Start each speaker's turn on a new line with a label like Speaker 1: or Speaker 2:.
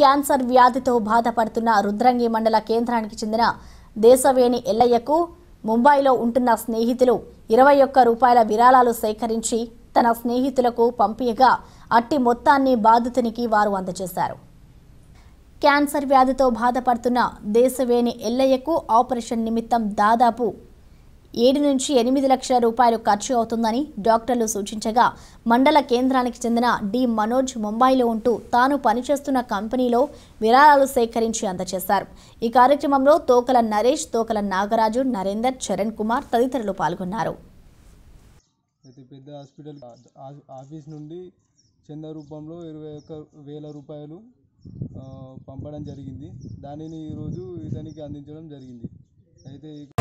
Speaker 1: cancer వ్యాధితో బాధపడుతున్న రుద్రంగి మండల కేంద్రానికి చెందిన దేశవేణి ఎల్లయ్యకు ముంబైలో ఉంటున్న స్నేహితులు ఇరవై ఒక్క రూపాయల విరాళాలు సేకరించి తన స్నేహితులకు పంపియగా అట్టి మొత్తాన్ని బాధితునికి వారు అందజేశారు క్యాన్సర్ వ్యాధితో బాధపడుతున్న దేశవేణి ఎల్లయ్యకు ఆపరేషన్ నిమిత్తం దాదాపు ఏడు నుంచి ఎనిమిది లక్షల రూపాయలు ఖర్చు అవుతుందని డాక్టర్లు సూచించగా మండల కేంద్రానికి చెందిన డి మనోజ్ ముంబైలో ఉంటూ తాను పనిచేస్తున్న కంపెనీలో విరాళాలు సేకరించి అందజేశారు ఈ కార్యక్రమంలో తోకల నరేష్ తోకల నాగరాజు నరేందర్ చరణ్ కుమార్ తదితరులు పాల్గొన్నారు
Speaker 2: చంద రూపంలో ఇరవై ఒక్క వేల రూపాయలు పంపడం జరిగింది దానిని ఈరోజు ఇతనికి అందించడం జరిగింది అయితే